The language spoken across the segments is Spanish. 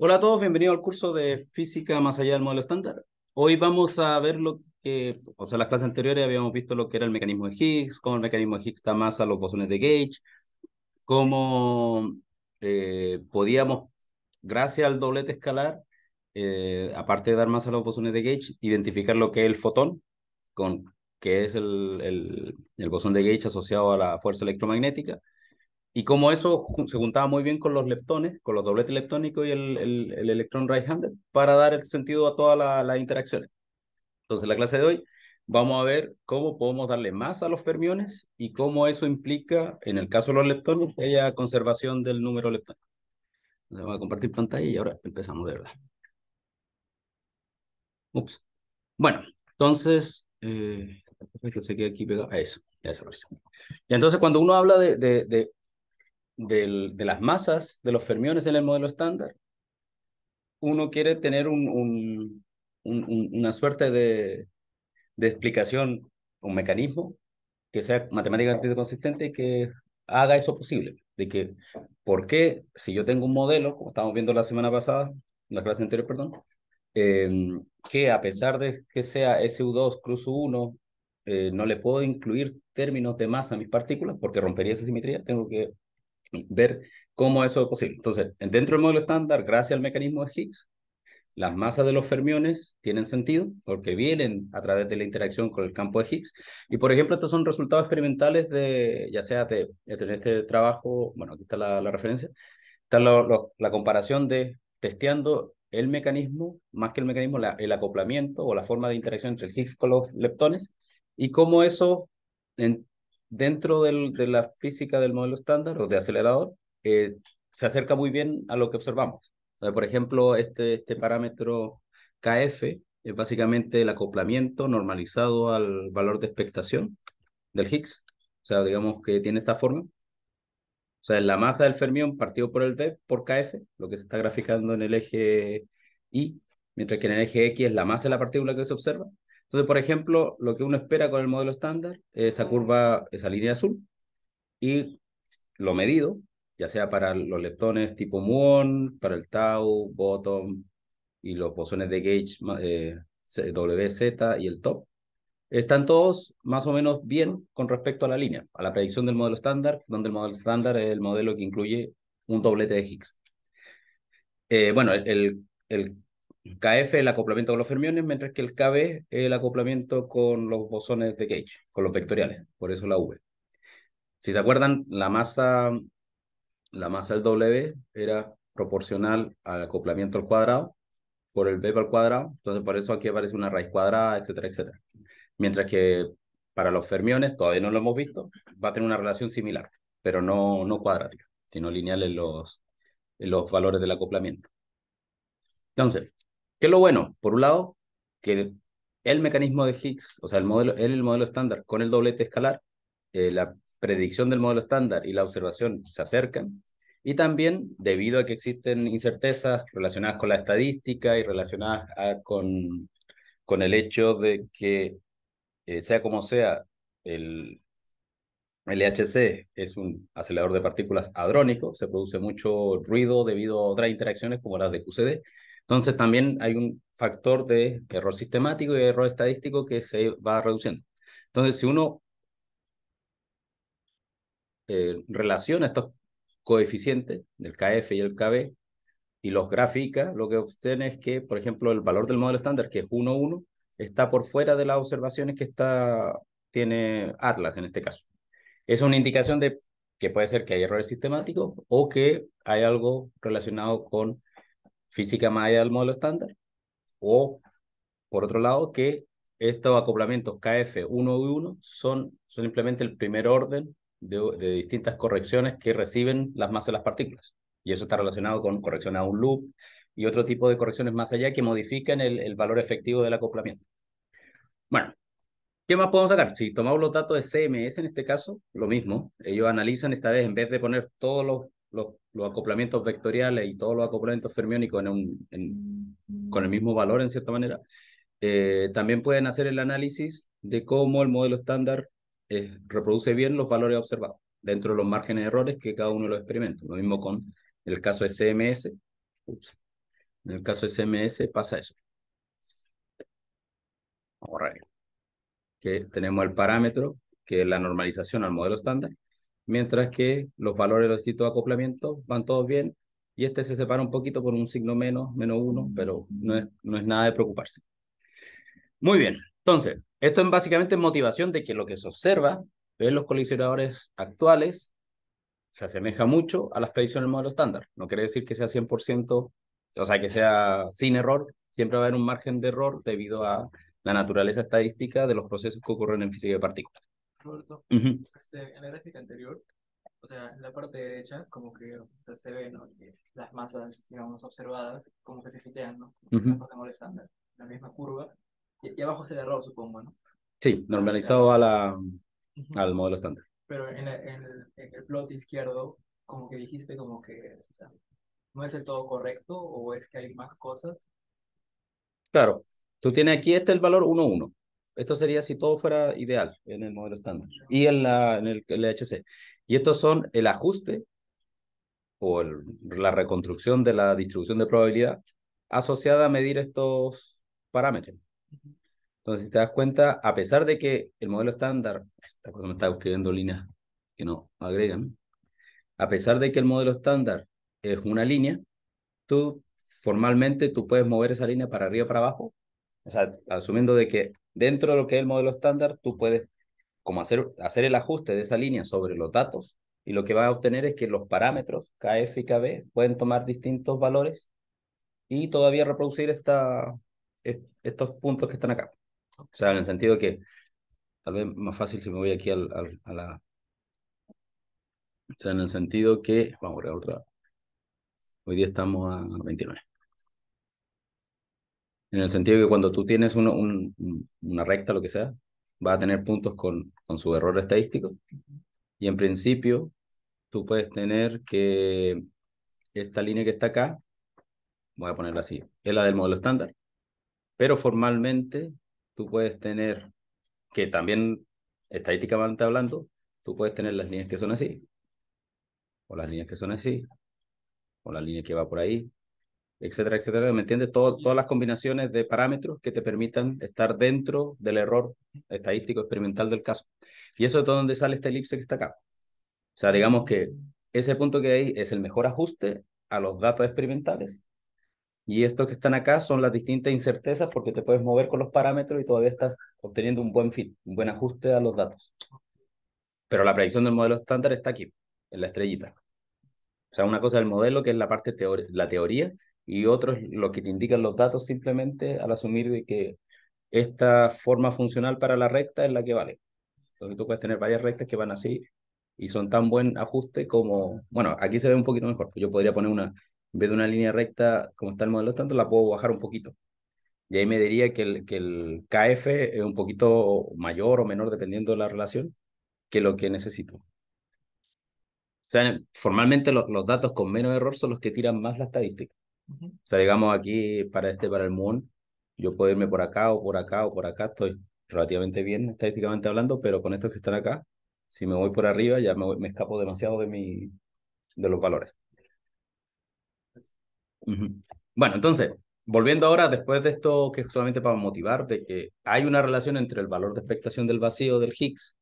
Hola a todos, bienvenidos al curso de física más allá del modelo estándar. Hoy vamos a ver lo que, o sea, en las clases anteriores habíamos visto lo que era el mecanismo de Higgs, cómo el mecanismo de Higgs da masa a los bosones de Gauge, cómo eh, podíamos, gracias al doblete escalar, eh, aparte de dar masa a los bosones de Gauge, identificar lo que es el fotón, con, que es el, el, el bosón de Gauge asociado a la fuerza electromagnética y como eso se juntaba muy bien con los leptones, con los dobletes leptónicos y el, el, electrón right-handed, para dar el sentido a todas las interacciones. Entonces, en la clase de hoy vamos a ver cómo podemos darle más a los fermiones y cómo eso implica, en el caso de los leptones, que haya conservación del número leptónico. Vamos voy a compartir pantalla y ahora empezamos de verdad. Ups. Bueno, entonces, eh, que se aquí pegado. Eso, ya Y entonces, cuando uno habla de, de, de de las masas de los fermiones en el modelo estándar, uno quiere tener un, un, una suerte de, explicación, un mecanismo que sea matemáticamente consistente y que haga eso posible. De que, ¿por qué si yo tengo un modelo, como estábamos viendo la semana pasada, la clase anterior, perdón, em, que a pesar de que sea SU2 cruz 1, eh, no le puedo incluir términos de masa a mis partículas porque rompería esa simetría, tengo que ver cómo eso es posible. Entonces, dentro del modelo estándar, gracias al mecanismo de Higgs, las masas de los fermiones tienen sentido porque vienen a través de la interacción con el campo de Higgs. Y por ejemplo, estos son resultados experimentales de, ya sea de, este trabajo, bueno, aquí está la, referencia, está la comparación de testeando el mecanismo, más que el mecanismo, el acoplamiento o la forma de interacción entre el Higgs con los leptones y cómo eso dentro de la física del modelo estándar o de acelerador, eh, se acerca muy bien a lo que observamos. Por ejemplo, este, este parámetro KF es básicamente el acoplamiento normalizado al valor de expectación del Higgs. O sea, digamos que tiene esta forma. O sea, la masa del fermión partido por el B por KF, lo que se está graficando en el eje Y, mientras que en el eje X es la masa de la partícula que se observa, entonces, por ejemplo, lo que uno espera con el modelo estándar esa curva, esa línea azul, y lo medido, ya sea para los leptones tipo muón, para el tau, bottom y los bosones de gauge eh, WZ y el top, están todos más o menos bien con respecto a la línea, a la predicción del modelo estándar, donde el modelo estándar es el modelo que incluye un doblete eh, de Higgs. bueno, el, el KF el acoplamiento con los fermiones, mientras que el KB el acoplamiento con los bosones de Gauge, con los vectoriales, por eso la V. Si se acuerdan, la masa, la masa del W era proporcional al acoplamiento al cuadrado por el B al cuadrado, entonces por eso aquí aparece una raíz cuadrada, etcétera, etcétera. Mientras que para los fermiones, todavía no lo hemos visto, va a tener una relación similar, pero no, no cuadrática, sino lineal los, en los valores del acoplamiento. Entonces, ¿Qué es lo bueno? Por un lado, que el, mecanismo de Higgs, o sea, el modelo, modelo estándar con el doblete escalar, eh, la predicción del modelo estándar y la observación se acercan. Y también, debido a que existen incertezas relacionadas con la estadística y relacionadas con, con el hecho de que, eh, sea como sea, el, LHC es un acelerador de partículas hadrónico, se produce mucho ruido debido a otras interacciones como las de QCD, entonces también hay un factor de error sistemático y error estadístico que se va reduciendo. Entonces, si uno eh, relaciona estos coeficientes del KF y el KB y los grafica, lo que obtiene es que, por ejemplo, el valor del modelo estándar, que es 1,1, está por fuera de las observaciones que está, tiene Atlas en este caso. Es una indicación de que puede ser que hay errores sistemáticos o que hay algo relacionado con física más allá del modelo estándar, o por otro lado que estos acoplamientos KF1 y 1 son simplemente el primer orden de, distintas correcciones que reciben las masas de las partículas. Y eso está relacionado con corrección a un loop y otro tipo de correcciones más allá que modifican el, el valor efectivo del acoplamiento. Bueno, ¿Qué más podemos sacar? Si tomamos los datos de CMS en este caso, lo mismo. Ellos analizan esta vez, en vez de poner todos los los, los, acoplamientos vectoriales y todos los acoplamientos fermiónicos en un, con el mismo valor, en cierta manera, eh, también pueden hacer el análisis de cómo el modelo estándar eh, reproduce bien los valores observados dentro de los márgenes de errores que cada uno de los experimentos. Lo mismo con el caso SMS. En el caso SMS pasa eso. Right. Que tenemos el parámetro, que es la normalización al modelo estándar, mientras que los valores de los distintos acoplamiento van todos bien y este se separa un poquito por un signo menos, menos uno, mm. pero no es, no es nada de preocuparse. Muy bien, entonces, esto es básicamente motivación de que lo que se observa en los colisionadores actuales se asemeja mucho a las predicciones del modelo estándar. No quiere decir que sea 100%, o sea, que sea sin error, siempre va a haber un margen de error debido a la naturaleza estadística de los procesos que ocurren en física de partículas. Roberto, este, en la gráfica anterior, o sea, en la parte derecha, como que se ven ¿no? las masas, digamos, observadas, como que se gitean, ¿no? Como el -huh. estándar, la misma curva. Y, abajo se derró, supongo, ¿no? Sí, normalizado a la, al modelo estándar. Pero en, el, plot izquierdo, como que dijiste, como que no es el todo correcto o es que hay más cosas. Claro, tú tienes aquí este el valor 1, 1. Esto sería si todo fuera ideal en el modelo estándar y en, la, en el, LHC. Y estos son el ajuste o la reconstrucción de la distribución de probabilidad asociada a medir estos parámetros. Entonces, si te das cuenta, a pesar de que el modelo estándar, esta cosa me está escribiendo líneas que no agregan, a pesar de que el modelo estándar es una línea, tú formalmente tú puedes mover esa línea para arriba para abajo o sea, asumiendo de que dentro de lo que es el modelo estándar, tú puedes como hacer, hacer el ajuste de esa línea sobre los datos y lo que va a obtener es que los parámetros KF y KB pueden tomar distintos valores y todavía reproducir esta, estos puntos que están acá. O sea, en el sentido que tal vez más fácil si me voy aquí al, a la... O sea, en el sentido que... Vamos a otra. Hoy día estamos a 29. En el sentido que cuando tú tienes una recta, lo que sea, va a tener puntos con, con su error estadístico. Y en principio, tú puedes tener que esta línea que está acá, voy a ponerla así, es la del modelo estándar. Pero formalmente, tú puedes tener, que también estadísticamente hablando, tú puedes tener las líneas que son así, o las líneas que son así, o la línea que va por ahí, etcétera, etcétera, ¿me entiendes? todas las combinaciones de parámetros que te permitan estar dentro del error estadístico experimental del caso. Y eso es donde sale esta elipse que está acá. O sea, digamos que ese punto que hay es el mejor ajuste a los datos experimentales y estos que están acá son las distintas incertezas porque te puedes mover con los parámetros y todavía estás obteniendo un buen fit, un buen ajuste a los datos. Pero la predicción del modelo estándar está aquí, en la estrellita. O sea, una cosa del modelo que es la parte teórica, la teoría y otro es lo que te indican los datos simplemente al asumir de que esta forma funcional para la recta es la que vale. Entonces tú puedes tener varias rectas que van así y son tan buen ajuste como, bueno, aquí se ve un poquito mejor, yo podría poner una, en vez de una línea recta como está el modelo tanto la puedo bajar un poquito. Y ahí me diría que el, que el KF es un poquito mayor o menor dependiendo de la relación que lo que necesito. O sea, formalmente los datos con menos error son los que tiran más la estadística. O sea, digamos aquí para este, para el Moon, yo puedo irme por acá o por acá o por acá, estoy relativamente bien estadísticamente hablando, pero con estos que están acá, si me voy por arriba ya me, me escapo demasiado de, mi, de los valores. Bueno, entonces, volviendo ahora, después de esto, que es solamente para motivarte, que hay una relación entre el valor de expectación del vacío del Higgs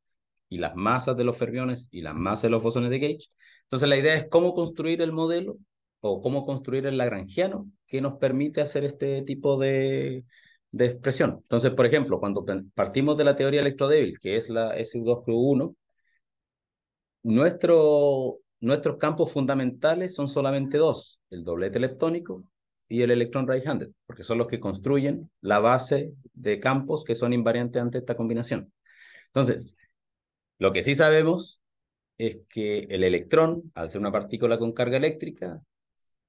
y las masas de los fermiones y las masas de los bosones de Gauge. Entonces, la idea es cómo construir el modelo o cómo construir el lagrangiano que nos permite hacer este tipo de, expresión. Entonces, por ejemplo, cuando partimos de la teoría electrodébil, que es la SU2Q1, nuestros campos fundamentales son solamente dos, el doblete electrónico y el electrón right-handed, porque son los que construyen la base de campos que son invariantes ante esta combinación. Entonces, lo que sí sabemos es que el electrón, al ser una partícula con carga eléctrica,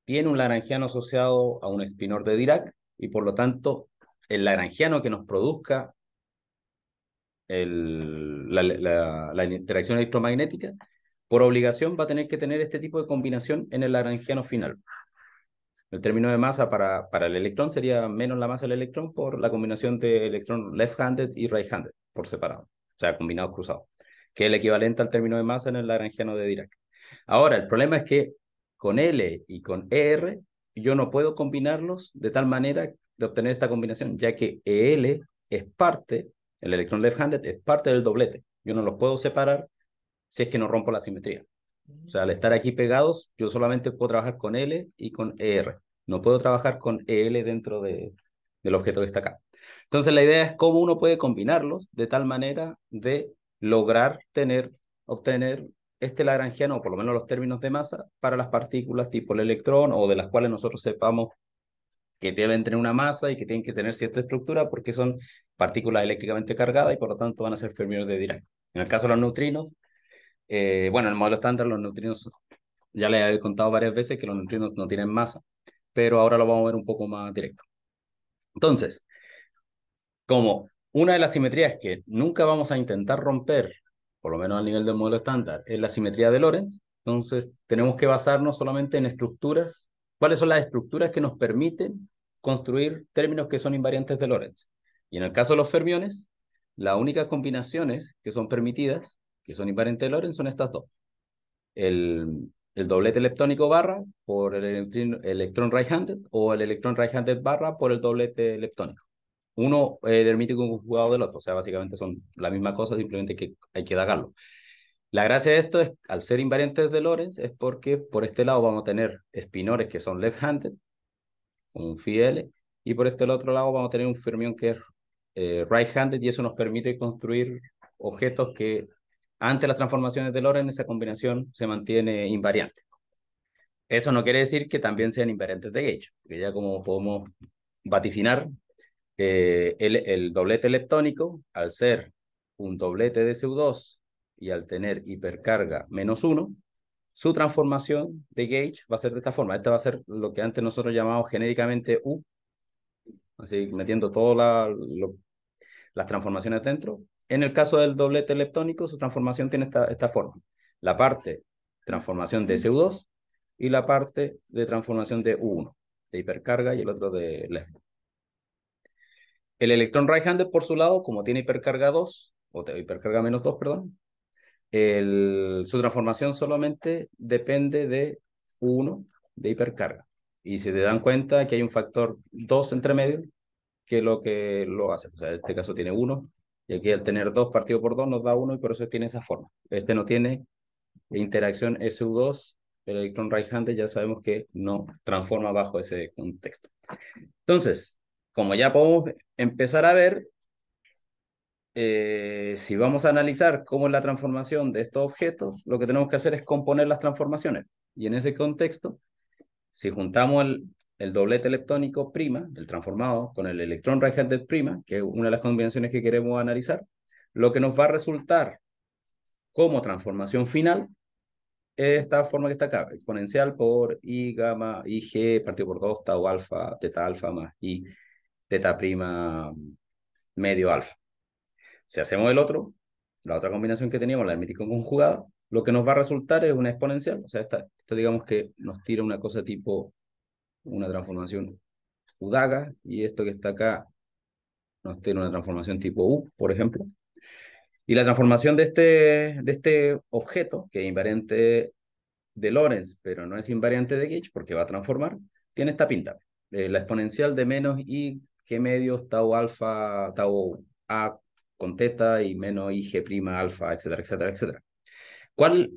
tiene un laranjiano asociado a un espinor de Dirac y por lo tanto el laranjiano que nos produzca la, interacción electromagnética, por obligación va a tener que tener este tipo de combinación en el laranjiano final. El término de masa para, para el electrón sería menos la masa del electrón por la combinación de electrón left-handed y right-handed, por separado, o sea, combinado cruzado. que es el equivalente al término de masa en el laranjiano de Dirac. Ahora, el problema es que con L y con ER, yo no puedo combinarlos de tal manera de obtener esta combinación, ya que EL es parte, el electrón left-handed es parte del doblete. Yo no los puedo separar si es que no rompo la simetría. O sea, al estar aquí pegados, yo solamente puedo trabajar con L y con ER. No puedo trabajar con EL dentro de, del objeto que está acá. Entonces, la idea es cómo uno puede combinarlos de tal manera de lograr tener, obtener este lagrangiano, o por lo menos los términos de masa, para las partículas tipo el electrón o de las cuales nosotros sepamos que deben tener una masa y que tienen que tener cierta estructura porque son partículas eléctricamente cargadas y por lo tanto van a ser fermiones de Dirac. En el caso de los neutrinos, eh, bueno, en el modelo estándar los neutrinos, ya les he contado varias veces que los neutrinos no tienen masa, pero ahora lo vamos a ver un poco más directo. Entonces, como una de las simetrías que nunca vamos a intentar romper por lo menos al nivel del modelo estándar, es la simetría de Lorentz. Entonces, tenemos que basarnos solamente en estructuras. ¿Cuáles son las estructuras que nos permiten construir términos que son invariantes de Lorentz? Y en el caso de los fermiones, las únicas combinaciones que son permitidas, que son invariantes de Lorentz, son estas dos. El, doblete electrónico barra por el electrón, electrón right-handed o el electrón right-handed barra por el doblete electrónico uno eh, con un jugador del otro, o sea, básicamente son la misma cosa, simplemente que hay que dagarlo. La gracia de esto es, al ser invariantes de Lorenz, es porque por este lado vamos a tener espinores que son left-handed, un Fidel, y por este otro lado vamos a tener un fermión que es eh, right-handed, y eso nos permite construir objetos que ante las transformaciones de Lorenz, esa combinación se mantiene invariante. Eso no quiere decir que también sean invariantes de Gage, porque ya como podemos vaticinar, el, doblete electrónico, al ser un doblete de su 2 y al tener hipercarga menos 1, su transformación de gauge va a ser de esta forma. Esta va a ser lo que antes nosotros llamamos genéricamente U, así metiendo todas las transformaciones dentro. En el caso del doblete electrónico, su transformación tiene esta, esta forma. La parte transformación de su 2 y la parte de transformación de U1, de hipercarga y el otro de left. El electrón right-handed, por su lado, como tiene hipercarga 2, o hipercarga menos 2, perdón, el, su transformación solamente depende de 1 de hipercarga. Y si te dan cuenta que hay un factor 2 entre medio, que es lo que lo hace. O sea, en este caso tiene 1, y aquí al tener 2 partido por 2 nos da 1 y por eso tiene esa forma. Este no tiene interacción SU2, el electrón right-handed ya sabemos que no transforma bajo ese contexto. Entonces, como ya podemos empezar a ver, eh, si vamos a analizar cómo es la transformación de estos objetos, lo que tenemos que hacer es componer las transformaciones. Y en ese contexto, si juntamos el, doblete electrónico prima, el transformado, con el electrón right de prima, que es una de las combinaciones que queremos analizar, lo que nos va a resultar como transformación final es esta forma que está acá, exponencial por i gamma, ig partido por 2, tau alfa, teta alfa más i teta prima medio alfa. Si hacemos el otro, la otra combinación que teníamos, la hermética conjugada, lo que nos va a resultar es una exponencial. O sea, esto digamos que nos tira una cosa tipo una transformación daga y esto que está acá nos tira una transformación tipo U, por ejemplo. Y la transformación de este, de este objeto, que es invariante de Lorentz, pero no es invariante de Gauge, porque va a transformar, tiene esta pinta. Eh, la exponencial de menos i ¿Qué medios, tau alfa, tau A con teta y menos IG prima alfa, etcétera, etcétera, etcétera. ¿Cuál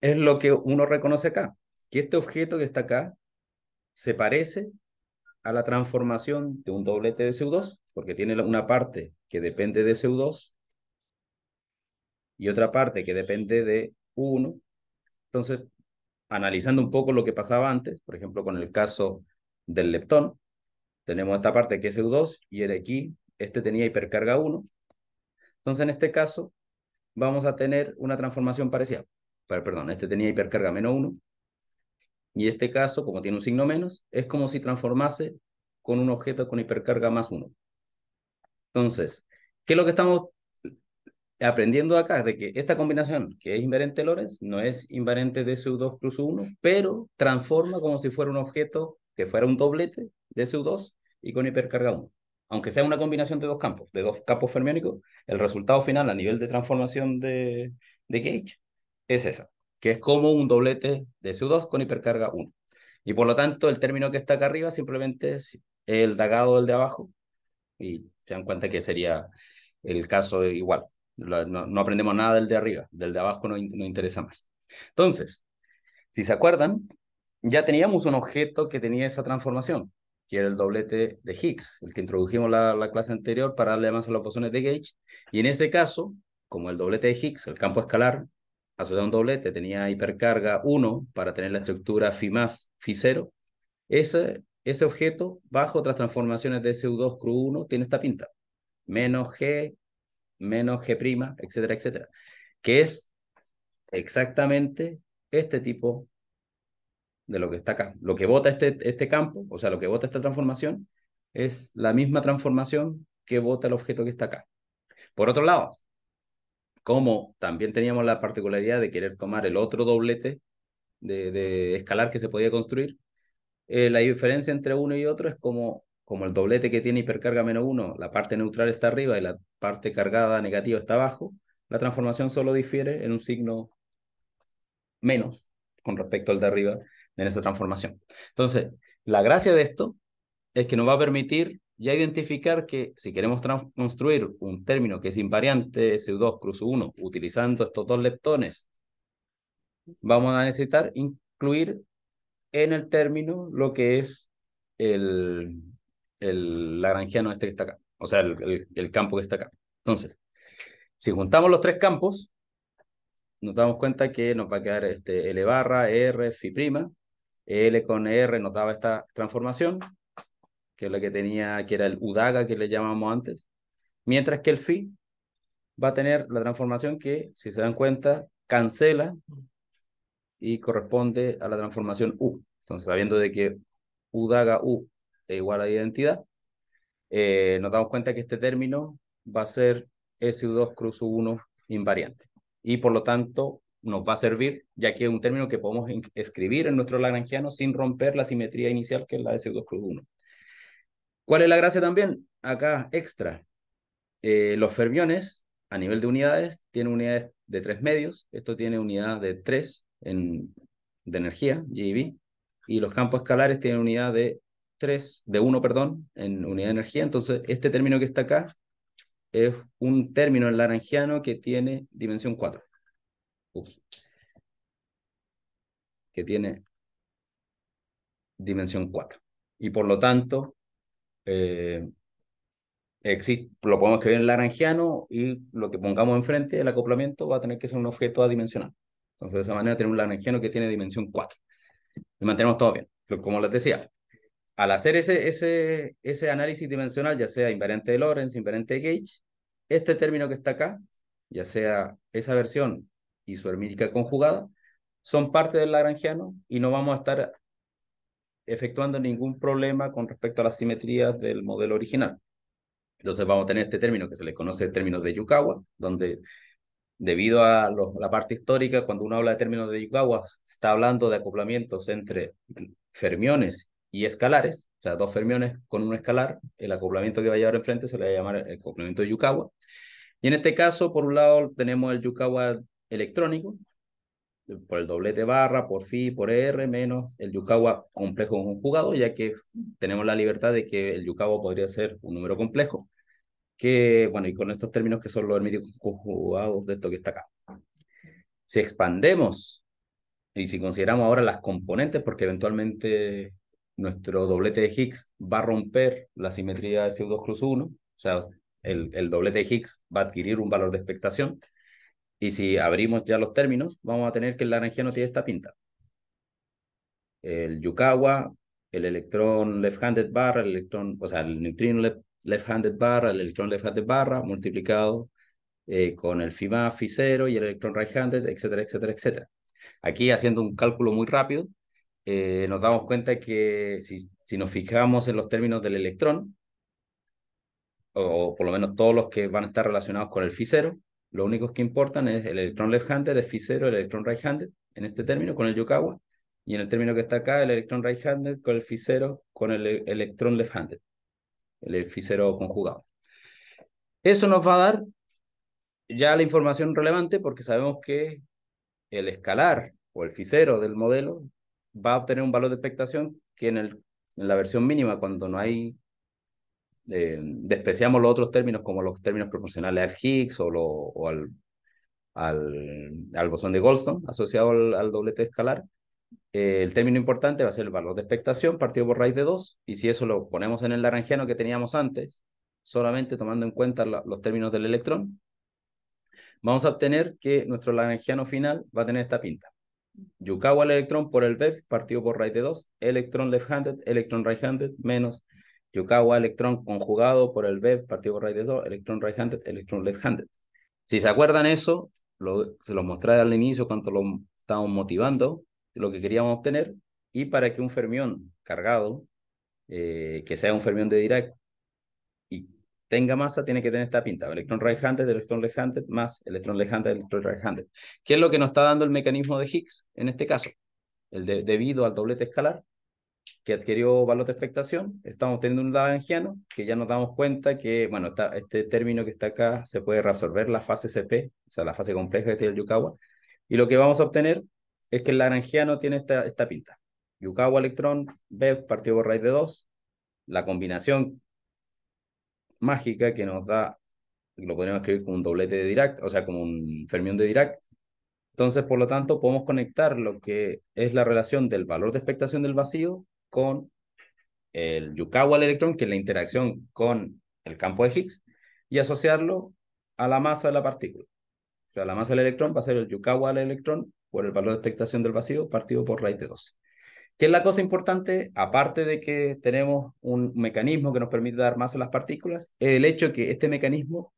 es lo que uno reconoce acá? Que este objeto que está acá se parece a la transformación de un doblete de CO2, porque tiene una parte que depende de CO2 y otra parte que depende de 1. Entonces, analizando un poco lo que pasaba antes, por ejemplo, con el caso del leptón, tenemos esta parte que es e u 2 y el aquí, este tenía hipercarga 1. Entonces, en este caso, vamos a tener una transformación parecida. Perdón, este tenía hipercarga menos 1. Y este caso, como tiene un signo menos, es como si transformase con un objeto con hipercarga más 1. Entonces, ¿qué es lo que estamos aprendiendo acá? De que esta combinación, que es invariante Lorentz, no es invariante de e SU2 plus 1, pero transforma como si fuera un objeto que fuera un doblete de SU2 y con hipercarga 1. Aunque sea una combinación de dos campos, de dos campos fermiónicos, el resultado final a nivel de transformación de, de gauge es esa, que es como un doblete de SU2 con hipercarga 1. Y por lo tanto, el término que está acá arriba simplemente es el dagado del de abajo y se dan cuenta que sería el caso igual. No, aprendemos nada del de arriba, del de abajo no, no interesa más. Entonces, si se acuerdan, ya teníamos un objeto que tenía esa transformación, era el doblete de Higgs, el que introdujimos la, la clase anterior para darle más a las opciones de Gauge. Y en ese caso, como el doblete de Higgs, el campo escalar, asociado a un doblete, tenía hipercarga 1 para tener la estructura Φ más, Φ0, ese, ese objeto, bajo otras transformaciones de SU2 CRU1, tiene esta pinta. Menos G, menos G', etcétera, etcétera. Que es exactamente este tipo de lo que está acá. Lo que vota este, este campo, o sea, lo que vota esta transformación, es la misma transformación que vota el objeto que está acá. Por otro lado, como también teníamos la particularidad de querer tomar el otro doblete de, escalar que se podía construir, eh, la diferencia entre uno y otro es como, como el doblete que tiene hipercarga menos uno, la parte neutral está arriba y la parte cargada negativa está abajo, la transformación solo difiere en un signo menos con respecto al de arriba, en esa transformación. Entonces, la gracia de esto es que nos va a permitir ya identificar que si queremos construir un término que es invariante, SU2 cruz 1, utilizando estos dos leptones, vamos a necesitar incluir en el término lo que es el, el lagrangiano este que está acá, o sea, el, campo que está acá. Entonces, si juntamos los tres campos, nos damos cuenta que nos va a quedar este L barra, R, phi prima, L con R nos esta transformación, que la que tenía, que era el UDAGA que le llamamos antes, mientras que el phi va a tener la transformación que, si se dan cuenta, cancela y corresponde a la transformación U. Entonces, sabiendo de que UDAGA U es igual a identidad, eh, nos damos cuenta que este término va a ser SU2 cruz U1 invariante. Y por lo tanto, nos va a servir, ya que es un término que podemos escribir en nuestro lagrangiano sin romper la simetría inicial que es la s 2 cruz 1. ¿Cuál es la gracia también? Acá, extra. Eh, los fermiones, a nivel de unidades, tienen unidades de tres medios. Esto tiene unidad de 3 en, de energía, GeV. Y los campos escalares tienen unidad de tres, de 1, perdón, en unidad de energía. Entonces, este término que está acá es un término en laranjiano que tiene dimensión 4 que tiene dimensión 4. Y por lo tanto, eh, existe, lo podemos escribir en laranjiano y lo que pongamos enfrente, el acoplamiento, va a tener que ser un objeto adimensional. Entonces, de esa manera tenemos un laranjiano que tiene dimensión 4. Y mantenemos todo bien. Pero como les decía, al hacer ese, ese, ese análisis dimensional, ya sea invariante de Lorentz, invariante de Gage este término que está acá, ya sea esa versión y su hermítica conjugada son parte del lagrangiano y no vamos a estar efectuando ningún problema con respecto a las simetrías del modelo original. Entonces vamos a tener este término que se le conoce el términos de Yukawa, donde debido a la parte histórica, cuando uno habla de términos de Yukawa, está hablando de acoplamientos entre fermiones y escalares, o sea, dos fermiones con un escalar, el acoplamiento que va a llevar enfrente se le va a llamar el acoplamiento de Yukawa. Y en este caso, por un lado, tenemos el Yukawa electrónico, por el doblete barra, por phi, por r, menos el Yukawa complejo conjugado, ya que tenemos la libertad de que el Yukawa podría ser un número complejo, que, bueno, y con estos términos que son los herméticos conjugados de esto que está acá. Si expandemos y si consideramos ahora las componentes, porque eventualmente nuestro doblete de Higgs va a romper la simetría de c 2 plus 1, o sea, el, el doblete de Higgs va a adquirir un valor de expectación, y si abrimos ya los términos, vamos a tener que el no tiene esta pinta. El Yukawa, el electrón left-handed barra, el electrón, o sea, el neutrino left-handed barra, el electrón left-handed barra, multiplicado eh, con el FIMA, fi cero y el electrón right-handed, etcétera, etcétera, etcétera. Aquí, haciendo un cálculo muy rápido, eh, nos damos cuenta que si, si nos fijamos en los términos del electrón, o por lo menos todos los que van a estar relacionados con el fi cero lo único que importan es el electrón left-handed, el Fisero, el electrón right-handed, en este término, con el yukawa y en el término que está acá, el electrón right-handed con el Fisero, con el e-, electrón left-handed, el Fisero conjugado. Eso nos va a dar ya la información relevante porque sabemos que el escalar o el Fisero del modelo va a obtener un valor de expectación que en, el, en la versión mínima, cuando no hay eh, despreciamos los otros términos como los términos proporcionales al Higgs o, al, al, bosón de Goldstone asociado al, al doblete escalar, eh, el término importante va a ser el valor de expectación partido por raíz de 2 y si eso lo ponemos en el laranjiano que teníamos antes, solamente tomando en cuenta los términos del electrón, vamos a obtener que nuestro laranjiano final va a tener esta pinta. Yukawa el electrón por el BEF partido por raíz de 2, electrón left-handed, electrón right-handed, menos Yukawa electrón conjugado por el B, partido por raíz de 2, electrón right-handed, electrón left-handed. Si se acuerdan eso, se los mostré al inicio cuando lo estábamos motivando, lo que queríamos obtener, y para que un fermión cargado, eh, que sea un fermión de Dirac, y tenga masa, tiene que tener esta pinta, electrón right-handed, electrón left-handed, más electrón left-handed, electrón right-handed. ¿Qué es lo que nos está dando el mecanismo de Higgs en este caso? El debido al doblete escalar, que adquirió valor de expectación, estamos teniendo un laranjiano que ya nos damos cuenta que, bueno, está, este término que está acá se puede reabsorber la fase CP, o sea, la fase compleja que tiene el Yukawa, y lo que vamos a obtener es que el laranjiano tiene esta, esta pinta. Yukawa electrón, B partido por raíz de 2, la combinación mágica que nos da, lo podríamos escribir como un doblete de Dirac, o sea, como un fermión de Dirac, entonces, por lo tanto, podemos conectar lo que es la relación del valor de expectación del vacío con el Yukawa al electrón, que es la interacción con el campo de Higgs, y asociarlo a la masa de la partícula. O sea, la masa del electrón va a ser el Yukawa al electrón por el valor de expectación del vacío partido por raíz de 12. ¿Qué es la cosa importante? Aparte de que tenemos un mecanismo que nos permite dar masa a las partículas, es el hecho que este mecanismo,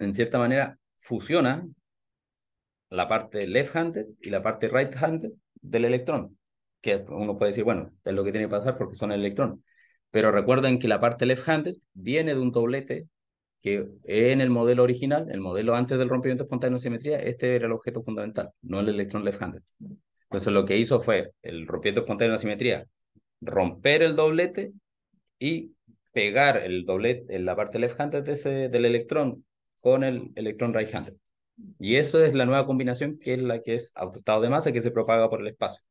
en cierta manera, fusiona la parte left-handed y la parte right-handed del electrón que uno puede decir, bueno, es lo que tiene que pasar porque son el electrón. Pero recuerden que la parte left-handed viene de un doblete que en el modelo original, el modelo antes del rompimiento espontáneo de simetría, este era el objeto fundamental, no el electrón left-handed. Entonces lo que hizo fue el rompimiento espontáneo de simetría, romper el doblete y pegar el doblete en la parte left-handed de del electrón con el electrón right-handed. Y eso es la nueva combinación que es la que es autoestado de masa que se propaga por el espacio.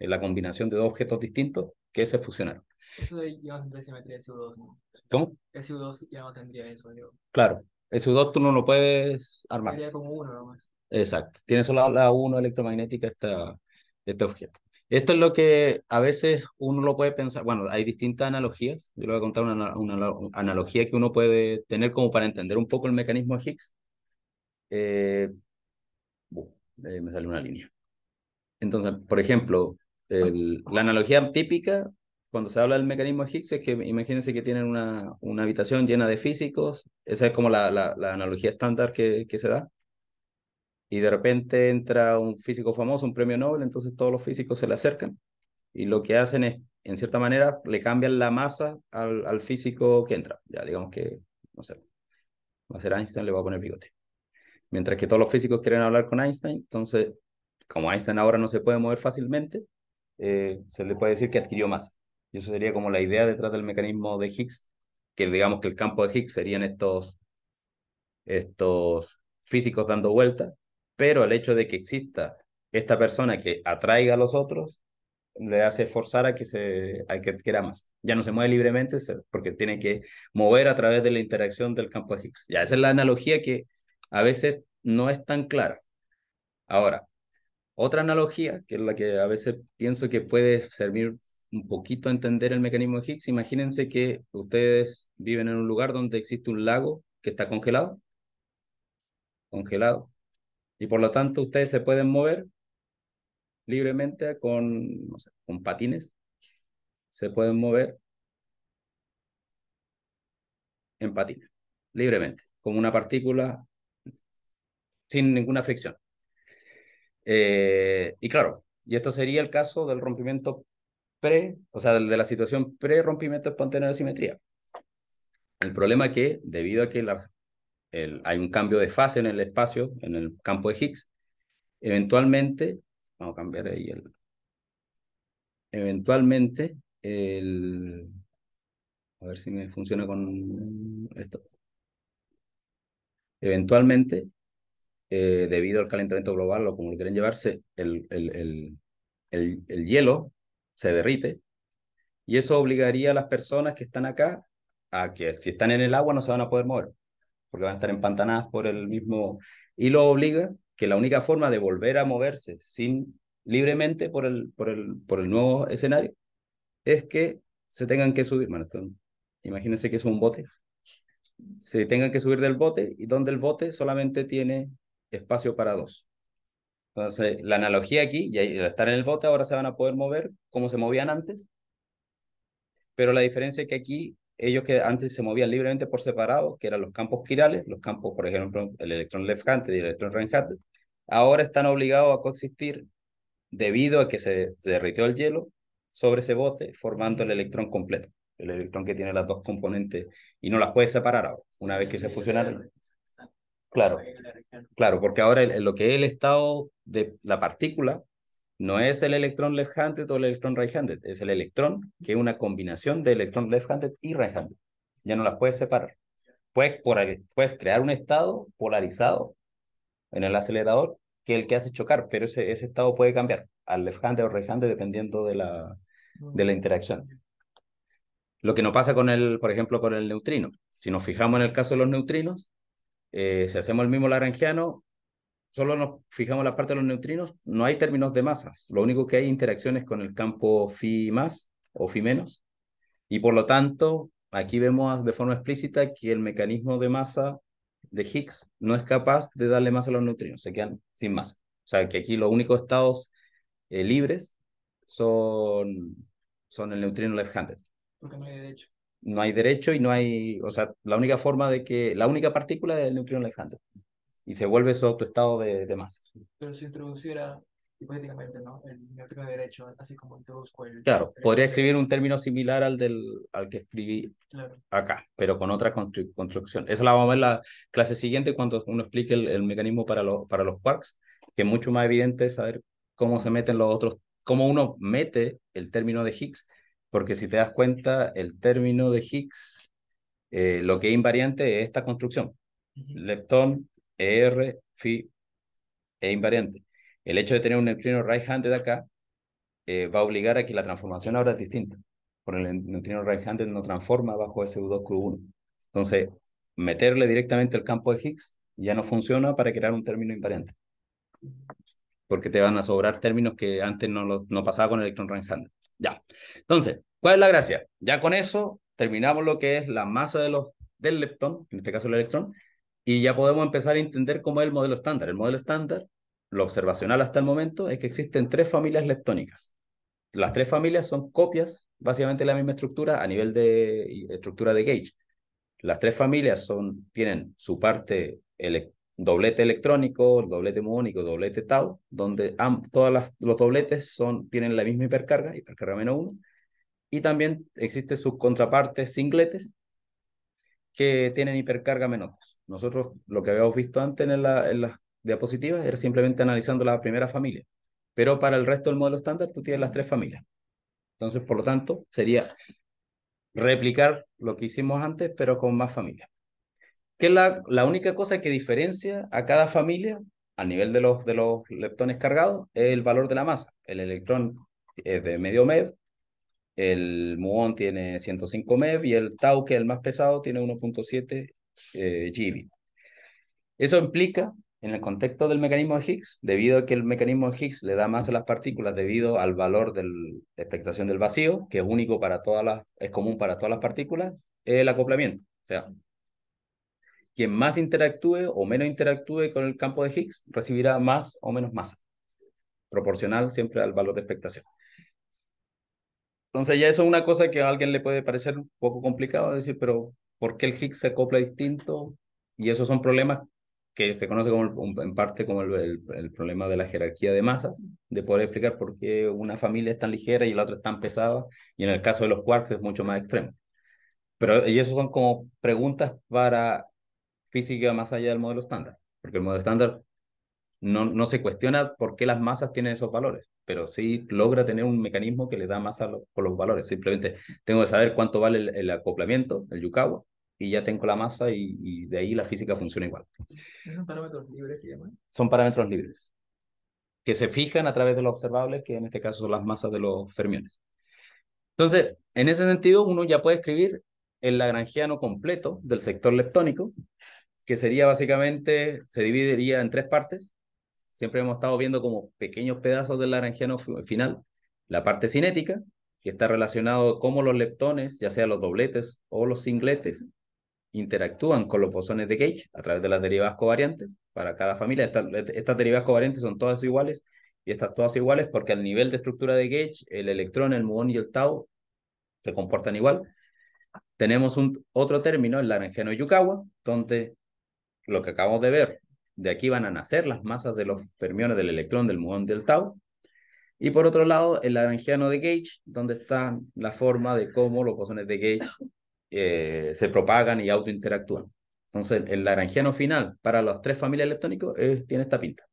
Eh, la combinación de dos objetos distintos que se fusionaron. Eso ya no tendría simetría de SU2. ¿no? ¿Cómo? SU2 ya no tendría eso. Claro, el SU2 tú no lo puedes armar. Sería como uno nomás. Exacto, tiene solo la 1 electromagnética esta, este objeto. Esto es lo que a veces uno lo puede pensar, bueno, hay distintas analogías, yo le voy a contar una, analogía que uno puede tener como para entender un poco el mecanismo de Higgs. Eh, eh, me sale una línea. Entonces, por ejemplo, Ah. la analogía típica cuando se habla del mecanismo de Higgs es que imagínense que tienen una, una habitación llena de físicos, esa es como la, la, analogía estándar que, que, se da, y de repente entra un físico famoso, un premio Nobel, entonces todos los físicos se le acercan y lo que hacen es, en cierta manera, le cambian la masa al, al físico que entra, ya digamos que, no sé, va a ser Einstein, le va a poner bigote. Mientras que todos los físicos quieren hablar con Einstein, entonces, como Einstein ahora no se puede mover fácilmente, eh, se le puede decir que adquirió más Y eso sería como la idea detrás del mecanismo de Higgs, que digamos que el campo de Higgs serían estos, estos físicos dando vuelta, pero el hecho de que exista esta persona que atraiga a los otros le hace forzar a que se a que adquiera más. Ya no se mueve libremente porque tiene que mover a través de la interacción del campo de Higgs. Ya esa es la analogía que a veces no es tan clara. Ahora, otra analogía, que es la que a veces pienso que puede servir un poquito a entender el mecanismo de Higgs, imagínense que ustedes viven en un lugar donde existe un lago que está congelado, congelado, y por lo tanto ustedes se pueden mover libremente con, con patines, se pueden mover en patines, libremente, como una partícula sin ninguna fricción. Eh, y claro, y esto sería el caso del rompimiento pre, o sea, de la situación pre-rompimiento espontáneo de simetría. El problema es que, debido a que el, hay un cambio de fase en el espacio, en el campo de Higgs, eventualmente, vamos a cambiar ahí el, eventualmente, el, a ver si me funciona con esto, eventualmente, eh, debido al calentamiento global o como lo quieren llevarse, el, el, el, el, hielo se derrite y eso obligaría a las personas que están acá a que si están en el agua no se van a poder mover porque van a estar empantanadas por el mismo y lo obliga que la única forma de volver a moverse sin libremente por el, por el, por el nuevo escenario es que se tengan que subir, imagínense que es un bote, se tengan que subir del bote y donde el bote solamente tiene espacio para dos. Entonces, la analogía aquí, y al estar en el bote ahora se van a poder mover como se movían antes, pero la diferencia es que aquí ellos que antes se movían libremente por separado, que eran los campos quirales, los campos, por ejemplo, el electrón left-handed y el electrón right-handed, ahora están obligados a coexistir debido a que se, derritió el hielo sobre ese bote, formando el electrón completo, el electrón que tiene las dos componentes y no las puede separar una vez que se fusionaron. Claro, claro, porque ahora lo que es el estado de la partícula no es el electrón left-handed o el electrón right-handed, es el electrón que es una combinación de electrón left-handed y right-handed. Ya no las puedes separar. Puedes, por, puedes crear un estado polarizado en el acelerador que el que hace chocar, pero ese, ese estado puede cambiar al left-handed o right-handed dependiendo de la, de la interacción. Lo que no pasa con el, por ejemplo, con el neutrino. Si nos fijamos en el caso de los neutrinos, eh, si hacemos el mismo Lagrangiano, solo nos fijamos la parte de los neutrinos, no hay términos de masas. Lo único que hay interacciones con el campo phi más o phi menos. Y por lo tanto, aquí vemos de forma explícita que el mecanismo de masa de Higgs no es capaz de darle masa a los neutrinos, se quedan sin masa. O sea, que aquí los únicos estados eh, libres son, son el neutrino left-handed. Porque no hay derecho no hay derecho y no hay, o sea, la única forma de que, la única partícula es el neutrino Alejandro. Y se vuelve su autoestado de, de masa. Pero si introduciera hipotéticamente, ¿no? El neutrino de derecho, así como introduzco el... Claro, podría escribir un término similar al, del, al que escribí acá, pero con otra construcción. Esa la vamos a ver en la clase siguiente cuando uno explique el, mecanismo para, para los quarks, que es mucho más evidente saber cómo se meten los otros, cómo uno mete el término de Higgs porque si te das cuenta, el término de Higgs, eh, lo que es invariante es esta construcción. Lepton, ER, phi, es invariante. El hecho de tener un neutrino right-handed acá eh, va a obligar a que la transformación ahora es distinta, Por el neutrino right-handed no transforma bajo SU2 Q1. Entonces, meterle directamente el campo de Higgs ya no funciona para crear un término invariante, porque te van a sobrar términos que antes no, pasaba con el electrón right-handed. Ya. Entonces, ¿cuál es la gracia? Ya con eso terminamos lo que es la masa de los, del leptón, en este caso el electrón, y ya podemos empezar a entender cómo es el modelo estándar. El modelo estándar, lo observacional hasta el momento, es que existen tres familias leptónicas. Las tres familias son copias, básicamente la misma estructura a nivel de estructura de gauge. Las tres familias son, tienen su parte electrónica, doblete electrónico, doblete muónico, doblete tau, donde todos los dobletes tienen la misma hipercarga, hipercarga menos uno, y también existe sus contrapartes singletes que tienen hipercarga menos dos. Nosotros lo que habíamos visto antes en, la, en las diapositivas era simplemente analizando la primera familia, pero para el resto del modelo estándar tú tienes las tres familias. Entonces, por lo tanto, sería replicar lo que hicimos antes, pero con más familias que es la, única cosa que diferencia a cada familia a nivel de los, de los leptones cargados es el valor de la masa. El electrón es de medio MeV, el muón tiene 105 MeV y el tau, que es el más pesado, tiene 1.7 eh, GB. Eso implica, en el contexto del mecanismo de Higgs, debido a que el mecanismo de Higgs le da más a las partículas debido al valor de la expectación del vacío, que es único para todas las, es común para todas las partículas, el acoplamiento. O sea, quien más interactúe o menos interactúe con el campo de Higgs recibirá más o menos masa, proporcional siempre al valor de expectación. Entonces ya eso es una cosa que a alguien le puede parecer un poco complicado, decir, pero ¿por qué el Higgs se acopla distinto? Y esos son problemas que se conoce en parte como el, problema de la jerarquía de masas, de poder explicar por qué una familia es tan ligera y la otra es tan pesada, y en el caso de los quarks es mucho más extremo. Pero y eso son como preguntas para física más allá del modelo estándar, porque el modelo estándar no, no se cuestiona por qué las masas tienen esos valores, pero sí logra tener un mecanismo que le da masa lo, los valores. Simplemente tengo que saber cuánto vale el, acoplamiento, el Yukawa, y ya tengo la masa y, de ahí la física funciona igual. ¿Son parámetros libres Son parámetros libres, que se fijan a través de los observables, que en este caso son las masas de los fermiones. Entonces, en ese sentido, uno ya puede escribir el lagrangiano completo del sector leptónico que sería básicamente, se dividiría en tres partes. Siempre hemos estado viendo como pequeños pedazos del laranjiano final. La parte cinética, que está relacionado cómo los leptones, ya sea los dobletes o los singletes, interactúan con los bosones de Gauge a través de las derivadas covariantes para cada familia. estas derivadas covariantes son todas iguales y estas todas iguales porque al nivel de estructura de Gauge, el electrón, el muón y el tau se comportan igual. Tenemos un, otro término, el laranjeno Yukawa, donde lo que acabamos de ver, de aquí van a nacer las masas de los fermiones del electrón, del muón, del tau. Y por otro lado, el lagrangiano de Gauge, donde está la forma de cómo los bosones de Gauge eh, se propagan y autointeractúan. Entonces, el lagrangiano final para las tres familias electrónicas tiene esta pinta.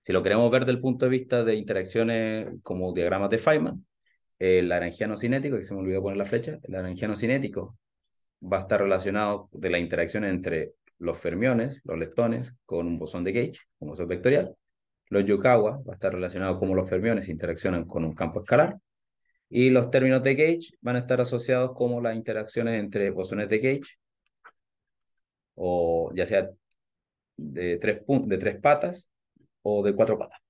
Si lo queremos ver desde el punto de vista de interacciones como diagramas de Feynman, el laranjiano cinético, que se me olvidó poner la flecha, el laranjiano cinético va a estar relacionado de la interacción entre los fermiones, los leptones, con un bosón de Gauge, un bosón vectorial. Los Yukawa va a estar relacionado como los fermiones interaccionan con un campo escalar. Y los términos de Gauge van a estar asociados como las interacciones entre bosones de Gauge, o ya sea de tres, de tres patas o de cuatro patas.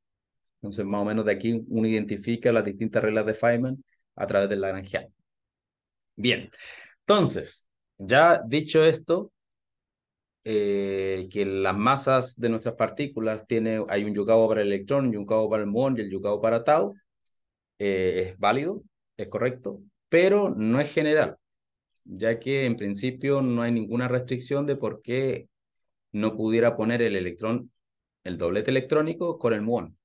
Entonces, más o menos de aquí uno identifica las distintas reglas de Feynman a través del Lagrangiano. Bien, entonces, ya dicho esto, eh, que las masas de nuestras partículas tiene, hay un yukawa para el electrón, un yukawa para el muón y el yukawa para tau, eh, es válido, es correcto, pero no es general, ya que en principio no hay ninguna restricción de por qué no pudiera poner el electrón, el doblete electrónico con el muón.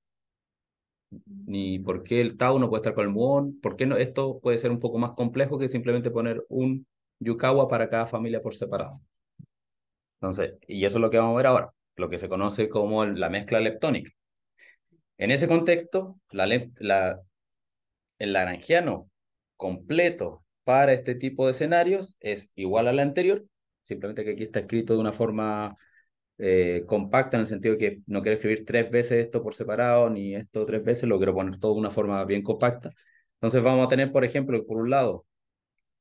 Ni por qué el tau no puede estar con el muón, por qué no, esto puede ser un poco más complejo que simplemente poner un yukawa para cada familia por separado. Entonces, y eso es lo que vamos a ver ahora, lo que se conoce como la mezcla leptónica. En ese contexto, el laranjiano completo para este tipo de escenarios es igual al anterior, simplemente que aquí está escrito de una forma eh, compacta en el sentido de que no quiero escribir tres veces esto por separado ni esto tres veces, lo quiero poner todo de una forma bien compacta. Entonces vamos a tener, por ejemplo, por un lado,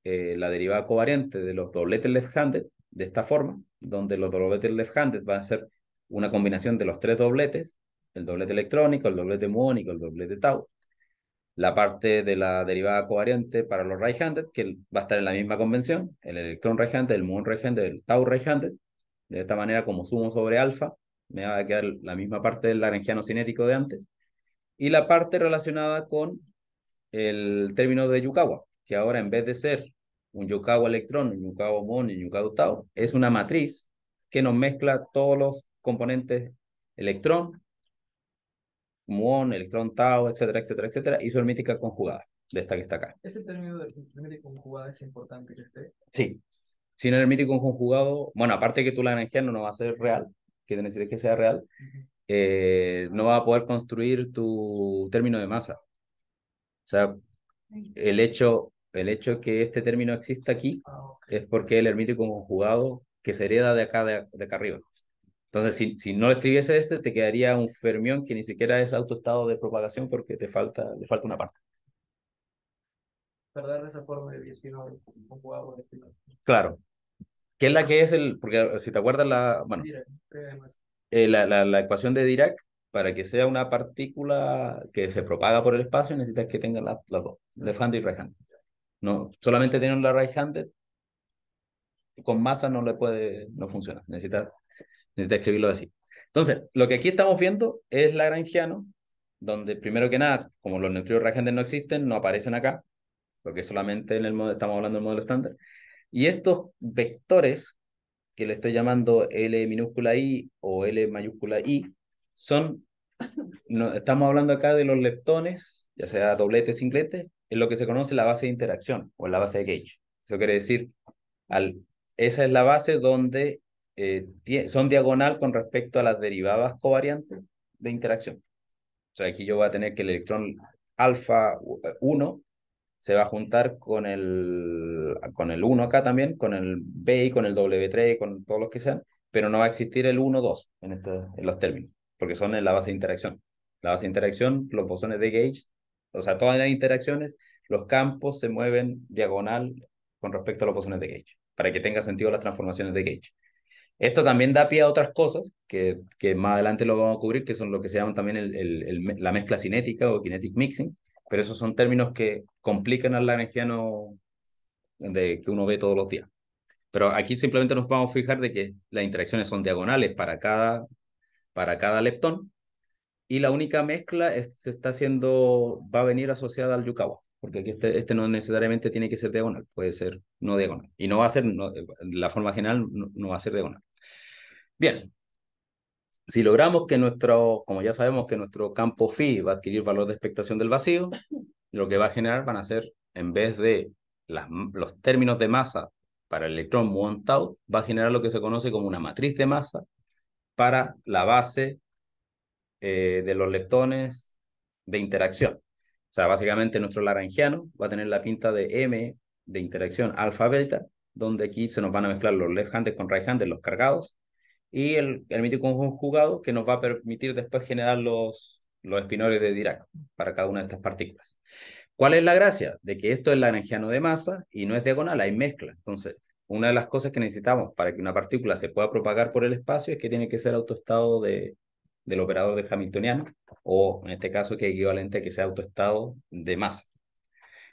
eh, la derivada covariante de los dobletes left-handed, de esta forma, donde los dobletes left-handed van a ser una combinación de los tres dobletes, el doblete electrónico, el doblete muónico, el doblete tau, la parte de la derivada covariante para los right-handed, que va a estar en la misma convención, el electrón right-handed, el muón right-handed, el tau right-handed, de esta manera como sumo sobre alfa, me va a quedar la misma parte del laranjiano cinético de antes, y la parte relacionada con el término de Yukawa, que ahora en vez de ser un Yukawa electrón, un Yukawa y un Yukawa tau, es una matriz que nos mezcla todos los componentes electrón, Mon, electrón tau, etcétera, etcétera, etcétera, y su hermética conjugada, de esta que está acá. ¿Ese término de hermética conjugada es importante que esté? Sí. Sin el hermético conjugado, bueno, aparte que tu energía no va a ser real, que necesites que sea real, eh, no va a poder construir tu término de masa. O sea, el hecho el hecho de que este término exista aquí ah, es porque él permite como un jugado que se hereda de acá, de, arriba. Entonces, si, si no escribiese este, te quedaría un fermión que ni siquiera es autoestado de propagación porque te falta, le falta una parte. esa forma de este Claro. ¿Qué es la que es el...? Porque eh, si te acuerdas la... Bueno, eh, la, ecuación de Dirac para que sea una partícula que se propaga por el espacio, necesitas que tenga las la dos, y rejante. No, solamente tienen la right-handed, con masa no le puede, no funciona. Necesita, necesita escribirlo así. Entonces, lo que aquí estamos viendo es la lagrangiano, donde primero que nada, como los neutrinos right-handed no existen, no aparecen acá, porque solamente en el estamos hablando del modelo estándar. Y estos vectores, que le estoy llamando L minúscula I o L mayúscula I, son, estamos hablando acá de los leptones, ya sea dobletes singletes es lo que se conoce la base de interacción o la base de gauge. Eso quiere decir, al, esa es la base donde eh, son diagonal con respecto a las derivadas covariantes de interacción. O sea, aquí yo voy a tener que el electrón alfa 1 se va a juntar con el, con el 1 acá también, con el B, y con el W3, con todos los que sean, pero no va a existir el 1-2 en, este, en los términos, porque son en la base de interacción. La base de interacción, los bosones de gauge o sea, todas las interacciones, los campos se mueven diagonal con respecto a los bosones de Gauge, para que tenga sentido las transformaciones de Gauge. Esto también da pie a otras cosas que, más adelante lo vamos a cubrir, que son lo que se llaman también la mezcla cinética o kinetic mixing, pero esos son términos que complican al lagrangiano de, que uno ve todos los días. Pero aquí simplemente nos vamos a fijar de que las interacciones son diagonales para cada, para cada leptón y la única mezcla se está haciendo, va a venir asociada al Yukawa, porque este, este, no necesariamente tiene que ser diagonal, puede ser no diagonal. Y no va a ser, eh, la forma general no, va a ser diagonal. Bien, si logramos que nuestro, como ya sabemos que nuestro campo phi va a adquirir valor de expectación del vacío, lo que va a generar van a ser, en vez de las, los términos de masa para el electrón montado, va a generar lo que se conoce como una matriz de masa para la base eh, de los leptones de interacción. O sea, básicamente nuestro laranjiano va a tener la pinta de M de interacción alfa-beta, donde aquí se nos van a mezclar los left-handed con right-handed, los cargados, y el mítico conjugado que nos va a permitir después generar los, los espinores de Dirac para cada una de estas partículas. ¿Cuál es la gracia? De que esto es laranjiano de masa y no es diagonal, hay mezcla. Entonces, una de las cosas que necesitamos para que una partícula se pueda propagar por el espacio es que tiene que ser autoestado de, del operador de Hamiltoniano, o en este caso que es equivalente a que sea autoestado de masa.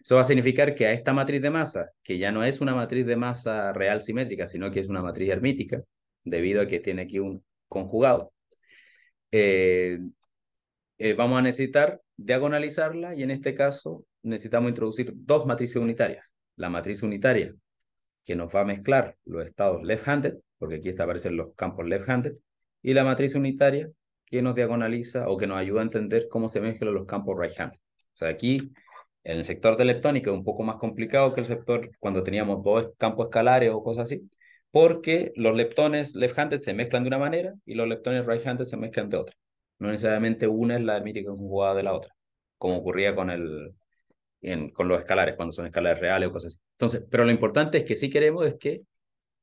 Eso va a significar que a esta matriz de masa, que ya no es una matriz de masa real simétrica, sino que es una matriz hermítica, debido a que tiene aquí un conjugado, eh, eh, vamos a necesitar diagonalizarla y en este caso necesitamos introducir dos matrices unitarias. La matriz unitaria, que nos va a mezclar los estados left-handed, porque aquí aparecen los campos left-handed, y la matriz unitaria, que nos diagonaliza o que nos ayuda a entender cómo se mezclan los campos right-hand. O sea, aquí en el sector de leptónica es un poco más complicado que el sector cuando teníamos dos campos escalares o cosas así, porque los leptones left-handed se mezclan de una manera y los leptones right-handed se mezclan de otra. No necesariamente una es la hermítica conjugada de la otra, como ocurría con, el, con los escalares, cuando son escalares reales o cosas así. Entonces, pero lo importante es que sí queremos es que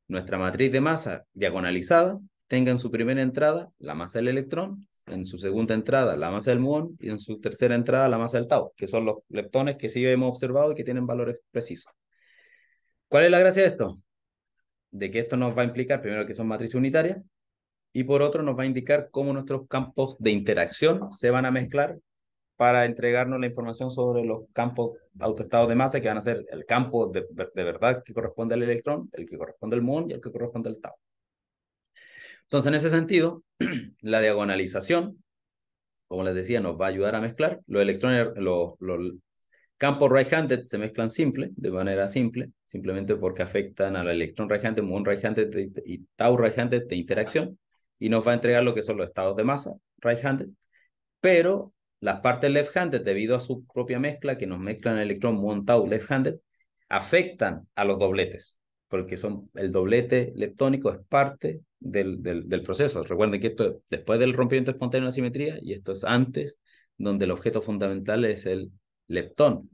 nuestra matriz de masa diagonalizada tenga en su primera entrada la masa del electrón, en su segunda entrada la masa del muón y en su tercera entrada la masa del tau, que son los leptones que sí hemos observado y que tienen valores precisos. ¿Cuál es la gracia de esto? De que esto nos va a implicar, primero, que son matrices unitarias, y por otro, nos va a indicar cómo nuestros campos de interacción se van a mezclar para entregarnos la información sobre los campos autoestados de masa, que van a ser el campo de, verdad que corresponde al electrón, el que corresponde al muón y el que corresponde al tau. Entonces, en ese sentido, la diagonalización, como les decía, nos va a ayudar a mezclar. Los electrones, los, campos right-handed se mezclan simple, de manera simple, simplemente porque afectan al electrón right-handed, moon right-handed y tau right-handed de interacción, y nos va a entregar lo que son los estados de masa right-handed, pero las partes left-handed, debido a su propia mezcla, que nos mezclan el electrón muón tau left-handed, afectan a los dobletes porque son, el doblete leptónico es parte del, proceso. Recuerden que esto es después del rompimiento espontáneo de la simetría y esto es antes, donde el objeto fundamental es el leptón,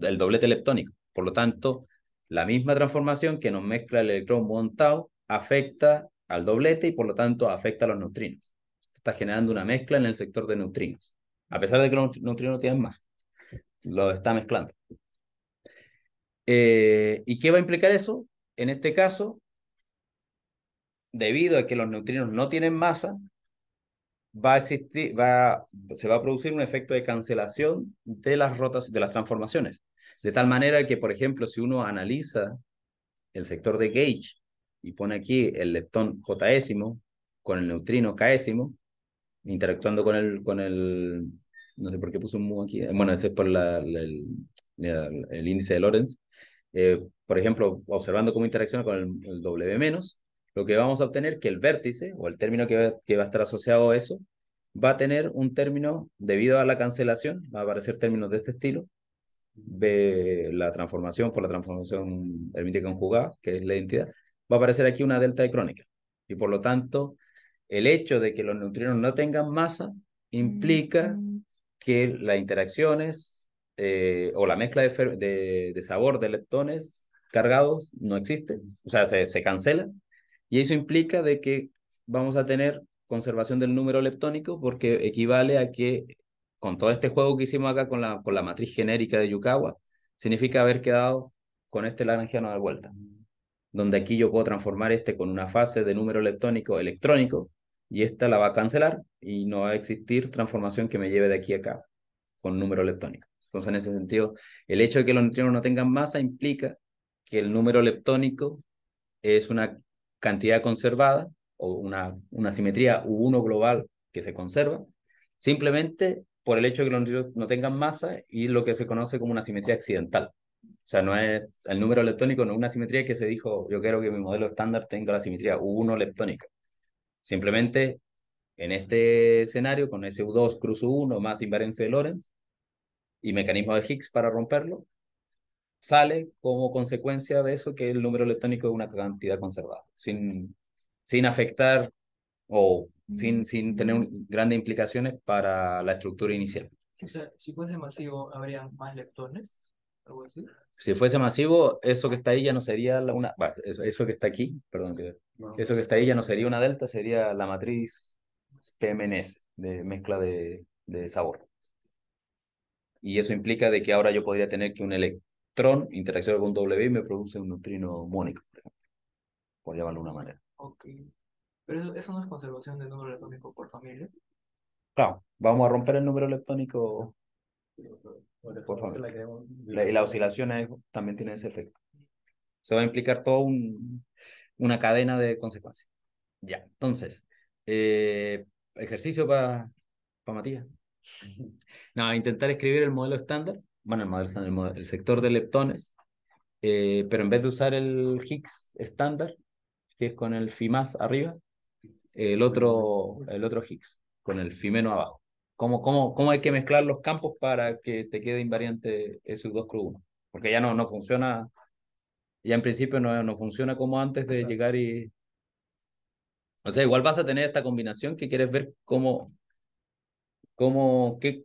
el doblete leptónico. Por lo tanto, la misma transformación que nos mezcla el electrón montado afecta al doblete y por lo tanto afecta a los neutrinos. Está generando una mezcla en el sector de neutrinos. A pesar de que los neutrinos tienen masa, lo está mezclando. Eh, ¿Y qué va a implicar eso? En este caso, debido a que los neutrinos no tienen masa, va a existir, va, se va a producir un efecto de cancelación de las rotas, de las transformaciones. De tal manera que, por ejemplo, si uno analiza el sector de gauge y pone aquí el leptón jésimo con el neutrino késimo, interactuando con el, con el, no sé por qué puso un mu aquí, eh, bueno, ese es por la, eh, el, índice de Lorentz, eh, por ejemplo, observando cómo interacciona con el, W menos, lo que vamos a obtener es que el vértice o el término que va, a estar asociado a eso va a tener un término debido a la cancelación, va a aparecer términos de este estilo, de la transformación por la transformación hermítica conjugada, que es la identidad, va a aparecer aquí una delta de crónica. Y por lo tanto, el hecho de que los neutrinos no tengan masa implica mm. que las interacciones eh, o la mezcla de, sabor de leptones cargados no existe, o sea, se, cancela. Y eso implica de que vamos a tener conservación del número leptónico porque equivale a que con todo este juego que hicimos acá con la, con la matriz genérica de Yukawa, significa haber quedado con este laranjiano de vuelta, donde aquí yo puedo transformar este con una fase de número leptónico electrónico y esta la va a cancelar y no va a existir transformación que me lleve de aquí a acá con número leptónico. Entonces, en ese sentido, el hecho de que los neutrinos no tengan masa implica que el número leptónico es una cantidad conservada o una, una simetría U1 global que se conserva, simplemente por el hecho de que los neutrinos no tengan masa y lo que se conoce como una simetría accidental. O sea, no es el número leptónico, no es una simetría que se dijo, yo quiero que mi modelo estándar tenga la simetría U1 leptónica. Simplemente en este escenario, con SU2 cruz u 1 más invariancia de Lorentz, y mecanismo de Higgs para romperlo, sale como consecuencia de eso que el número electrónico es una cantidad conservada, sin, sin afectar o sin, mm. sin tener grandes implicaciones para la estructura inicial. O sea, si fuese masivo, ¿habría más leptones? Si fuese masivo, eso que está ahí ya no sería la, una... eso, que está aquí, perdón, eso que está ahí ya no sería una delta, sería la matriz PMNS de mezcla de sabor y eso implica de que ahora yo podría tener que un electrón interacción con W y me produce un neutrino mónico, por llamarlo de una manera. Ok. Pero eso, no es conservación del número electrónico por familia. Claro, vamos a romper el número electrónico por favor. y la oscilación también tiene ese efecto. Se va a implicar toda una cadena de consecuencias. Ya, entonces, eh, ejercicio para Matías. no, intentar escribir el modelo estándar, bueno, el modelo estándar, el, sector de leptones, eh, pero en vez de usar el Higgs estándar, que es con el más arriba, el otro, el otro Higgs, con el menos abajo. ¿Cómo, cómo, ¿Cómo hay que mezclar los campos para que te quede invariante esos 2 cru 1? Porque ya no, no funciona, ya en principio no, no funciona como antes de llegar y... O sea, igual vas a tener esta combinación que quieres ver cómo cómo, qué,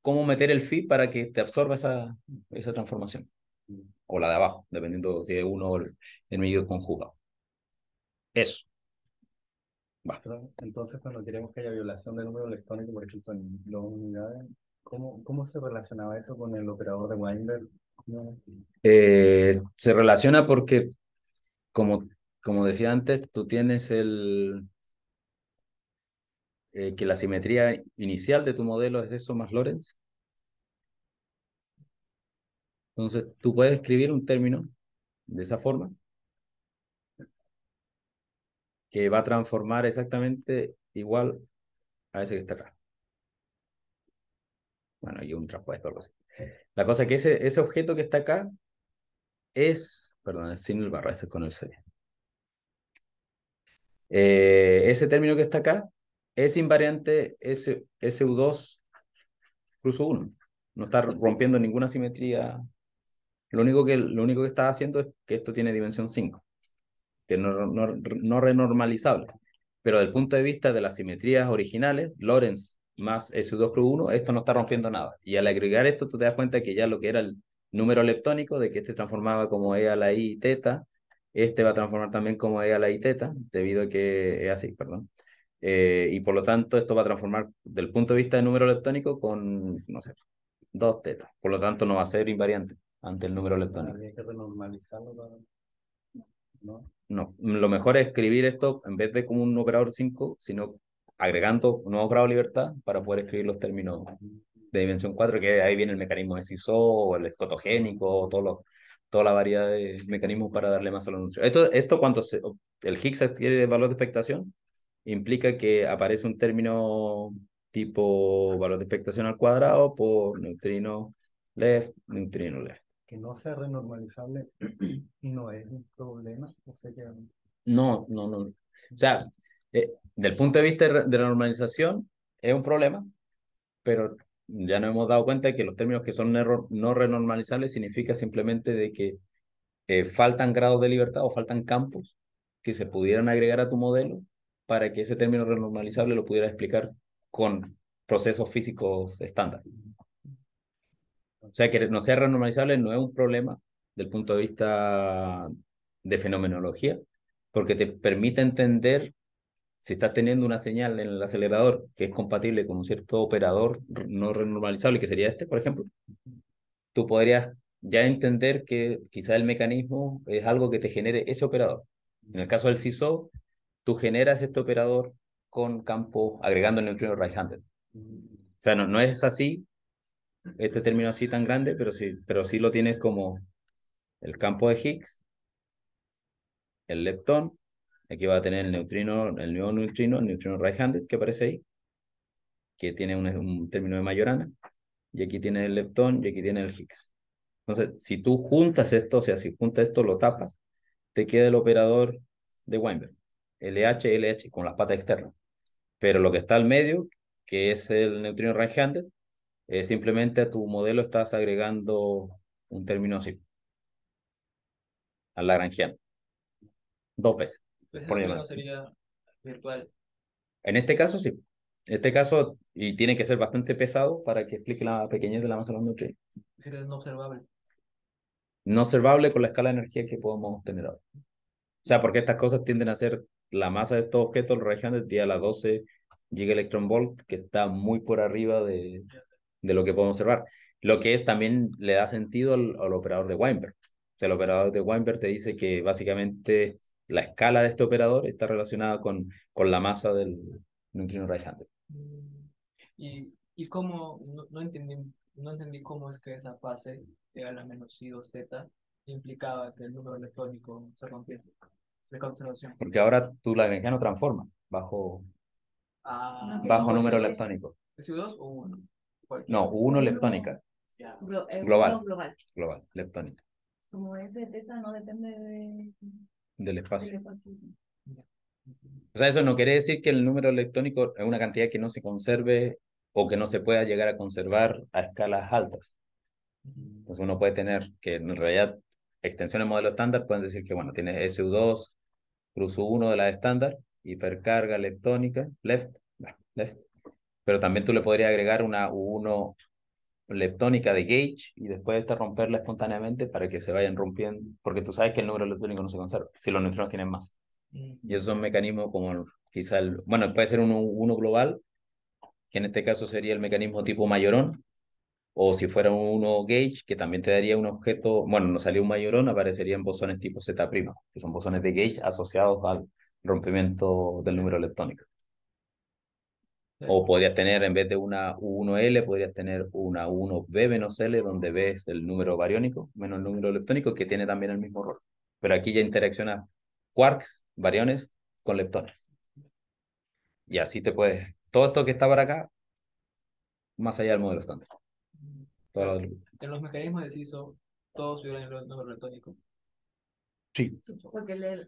cómo meter el feed para que te absorba esa, esa transformación. O la de abajo, dependiendo si es uno o el, medio conjugado. Eso. Entonces, cuando queremos que haya violación del número electrónico, por ejemplo, en los unidades, ¿cómo, ¿cómo se relacionaba eso con el operador de Weinberg? Eh, se relaciona porque, como, como decía antes, tú tienes el, eh, que la simetría inicial de tu modelo es eso más Lorentz. Entonces, tú puedes escribir un término de esa forma que va a transformar exactamente igual a ese que está acá. Bueno, y un traspuesto, algo así. La cosa es que ese, ese objeto que está acá es, perdón, es sin el barra, ese es con el C. Eh, ese término que está acá es invariante S, SU2 cruz 1. No está rompiendo ninguna simetría. Lo único, que, lo único que está haciendo es que esto tiene dimensión 5, que no, no, renormalizable. Pero del punto de vista de las simetrías originales, Lorentz más SU2 cruz 1, esto no está rompiendo nada. Y al agregar esto, tú te das cuenta que ya lo que era el número leptónico, de que este transformaba como E a la I teta, este va a transformar también como E a la I teta, debido a que es así, perdón. Eh, y por lo tanto, esto va a transformar del punto de vista del número electrónico con, no sé, dos tetas. Por lo tanto, no va a ser invariante ante el número electrónico que renormalizarlo ¿No? lo mejor es escribir esto en vez de como un operador 5, sino agregando un nuevo grado de libertad para poder escribir los términos de dimensión 4, que ahí viene el mecanismo de CISO, o el escotogénico, o toda la variedad de mecanismos para darle más a los anuncios. Esto, esto cuando el Higgs tiene valor de expectación, implica que aparece un término tipo valor de expectación al cuadrado por neutrino left, neutrino left. Que no sea renormalizable no es un problema. No, no, no. O sea, eh, del punto de vista de la normalización es un problema, pero ya nos hemos dado cuenta de que los términos que son no renormalizables significa simplemente de que eh, faltan grados de libertad o faltan campos que se pudieran agregar a tu modelo para que ese término renormalizable lo pudiera explicar con procesos físicos estándar. O sea, que no sea renormalizable no es un problema del punto de vista de fenomenología, porque te permite entender si estás teniendo una señal en el acelerador que es compatible con un cierto operador no renormalizable, que sería este, por ejemplo, tú podrías ya entender que quizá el mecanismo es algo que te genere ese operador. En el caso del CISO, tú generas este operador con campo agregando el neutrino right-handed. O sea, no, es así, este término así tan grande, pero sí, pero sí lo tienes como el campo de Higgs, el leptón, aquí va a tener el neutrino, el nuevo neutrino, el neutrino right-handed que aparece ahí, que tiene un, término de Majorana, y aquí tiene el leptón y aquí tiene el Higgs. Entonces, si tú juntas esto, o sea, si juntas esto, lo tapas, te queda el operador de Weinberg. LH, LH con las patas externas. Pero lo que está al medio, que es el neutrino rangeante, eh, simplemente a tu modelo estás agregando un término así, al lagrangiano. Dos veces. Pues sería virtual. En este caso, sí. En este caso, y tiene que ser bastante pesado para que explique la pequeñez de la masa de los neutrinos. Es no observable. No observable con la escala de energía que podemos tener ahora. O sea, porque estas cosas tienden a ser la masa de estos objetos el día a las 12 electron volt, que está muy por arriba de, de lo que podemos observar. Lo que es también le da sentido al, operador de Weinberg. O sea, el operador de Weinberg te dice que básicamente la escala de este operador está relacionada con, con la masa del neutrino radiante. Y, y cómo, no, entendí, no entendí cómo es que esa fase de la menos I2 z implicaba que el número electrónico se rompiese de conservación. Porque ahora tú la energía no transforma bajo, ah, bajo número electrónico. su CO2 o 1? No, 1 leptónica. Eh, global, global. Global, leptónica. Como es teta no depende de... del espacio. O sea, eso no quiere decir que el número electrónico es una cantidad que no se conserve o que no se pueda llegar a conservar a escalas altas. Mm. Entonces uno puede tener que en realidad extensiones modelo estándar pueden decir que, bueno, tienes SU2, cruzo 1 de la estándar, hipercarga leptónica, left, left. Pero también tú le podrías agregar una u 1 leptónica de gauge y después de romperla espontáneamente para que se vayan rompiendo, porque tú sabes que el número leptónico no se conserva, si los neutrones tienen más. Mm. Y esos son mecanismos como quizás, bueno, puede ser u 1 global, que en este caso sería el mecanismo tipo mayorón, o si fuera un uno gauge, que también te daría un objeto, bueno, no salió un mayorón, aparecerían bosones tipo Z', que son bosones de gauge asociados al rompimiento del número electrónico. O podrías tener, en vez de una U1L, podrías tener una 1B menos L, donde B es el número bariónico menos el número leptónico, que tiene también el mismo rol. Pero aquí ya interacciona quarks, bariones, con leptones. Y así te puedes... Todo esto que está por acá, más allá del modelo estándar en los mecanismos de CISO, todos vieron el número electrónico. Sí. Porque la,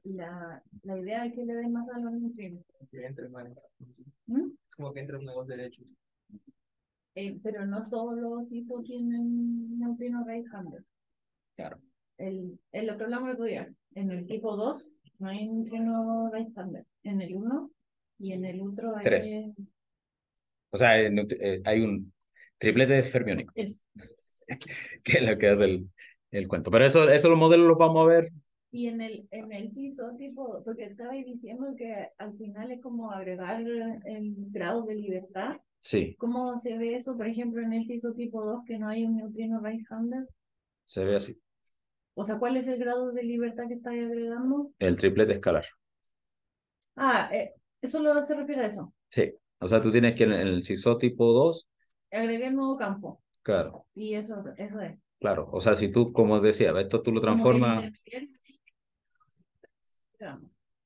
la idea es que le den más a al nutrientes. Es como que entra en nuevos derechos. Eh, pero no todos los ISO tienen neutrino rate Claro. El, el lado lado día, en el tipo 2 no hay neutrino rate En el 1 y en el otro hay. O sea, eh, hay un Triplete de fermiónico. Eso. que es lo que hace el, el cuento. Pero eso, eso los modelos los vamos a ver. Y en el, en el CISO, porque estaba diciendo que al final es como agregar el grado de libertad. Sí. ¿Cómo se ve eso, por ejemplo, en el CISO tipo 2, que no hay un neutrino right Se ve así. O sea, ¿cuál es el grado de libertad que estáis agregando? El triplete escalar. Ah, eh, ¿eso lo, se refiere a eso? Sí. O sea, tú tienes que en el CISO tipo 2 agregué el nuevo campo. Claro. Y eso, eso es. Claro, o sea, si tú, como decía, esto tú lo transformas...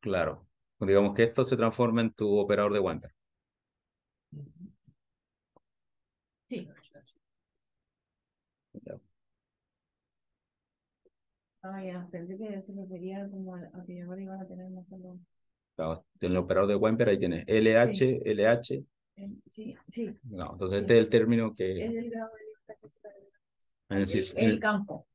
Claro, digamos que esto se transforma en tu operador de Wemper. Sí. Ah, ya, pensé que se refería como a, que ahora iban a tener más algo. Claro, en el operador de Wemper ahí tienes LH, LH, Sí, sí. No, entonces este es el término que... Es el grado de libertad. el, campo.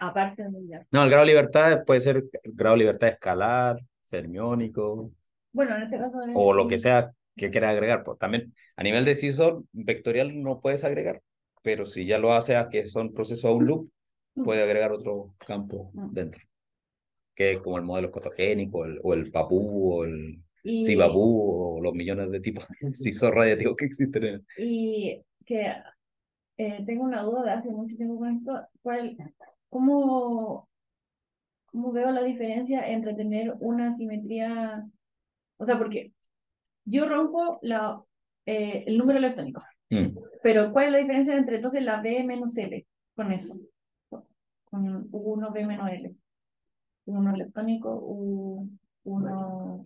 aparte de No, el grado de libertad puede ser el grado de libertad escalar, fermiónico. Bueno, en este caso... O lo que sea que quieras agregar. Pues, también a nivel de decisor, vectorial no puedes agregar, pero si ya lo haces ah, que son procesos a un loop, mm. puede agregar otro campo mm. dentro. Que es como el modelo cotogénico, o el papú, o el si Babu o los millones de tipos si ya radiativos que existen. Y que eh, tengo una duda de hace mucho tiempo con esto, ¿cuál, cómo, ¿cómo veo la diferencia entre tener una simetría? O sea, porque yo rompo la, eh, el número electrónico, mm. pero ¿cuál es la diferencia entre entonces la B menos L con eso? Con U1, B menos L. u electrónico, U uno...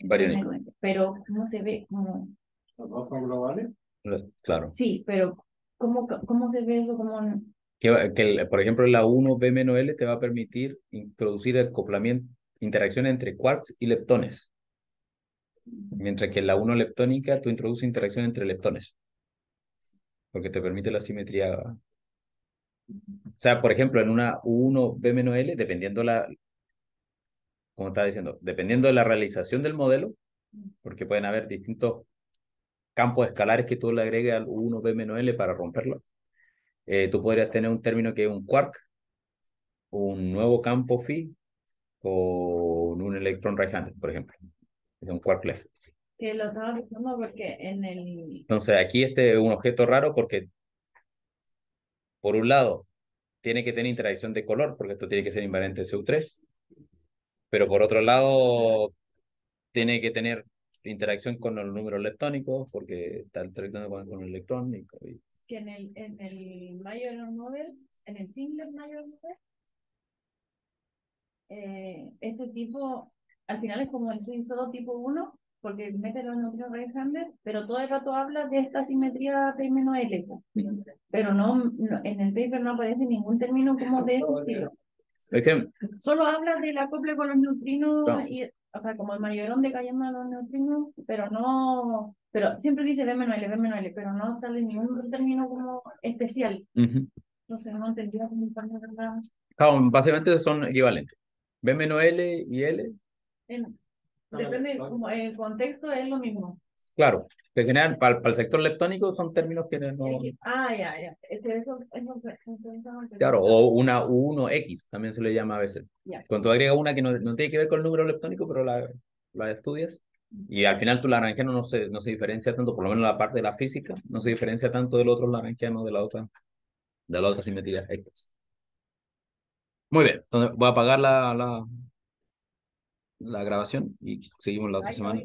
Pero ¿cómo se ve? Como... ¿Los dos son globales? claro. Sí, pero ¿cómo, cómo se ve eso? ¿Cómo... Que, que, por ejemplo, la 1B L te va a permitir introducir acoplamiento, interacción entre quarks y leptones. Mientras que la 1 leptónica tú introduces interacción entre leptones. Porque te permite la simetría. O sea, por ejemplo, en una 1B-L, dependiendo la, como estaba diciendo, dependiendo de la realización del modelo, mm. porque pueden haber distintos campos escalares que tú le agregues al U1, B L para romperlo. Eh, tú podrías tener un término que es un quark, un nuevo campo phi con un electrón radiante, por ejemplo. Es un quark left. en el... Entonces aquí este es un objeto raro porque, por un lado, tiene que tener interacción de color, porque esto tiene que ser invariante de SU3 pero por otro lado tiene que tener interacción con los números electrónicos, porque está interactuando con, con el electrónico Y, Que en el, en el Mayor Model, en el singler Mayor eh, este tipo al final es como el swing tipo 1 porque mete los núcleos hander pero todo el rato habla de esta simetría P-L, pero no, en el paper no aparece ningún término como de ese estilo solo habla Solo la la con los neutrinos, y, o sea, como el mayorón decayendo a los neutrinos, pero no. Pero siempre dice B L, B L, pero no sale ningún término como especial. no entendía ah, básicamente son equivalentes. B L y L. Ah, depende, como, en su contexto es lo mismo. Claro, que generan, para, el sector electrónico son términos que no... Ah, ya, ya. claro, o una U1X también se le llama a veces. Cuando tú agregas una que no, tiene que ver con el número electrónico, pero la, la estudias, y al final tu laranjano no se, no se diferencia tanto, por lo menos la parte de la física, no se diferencia tanto del otro laranjano de la otra, de la otra simetría X. Muy bien, entonces voy a apagar la, la, la grabación y seguimos la otra semana.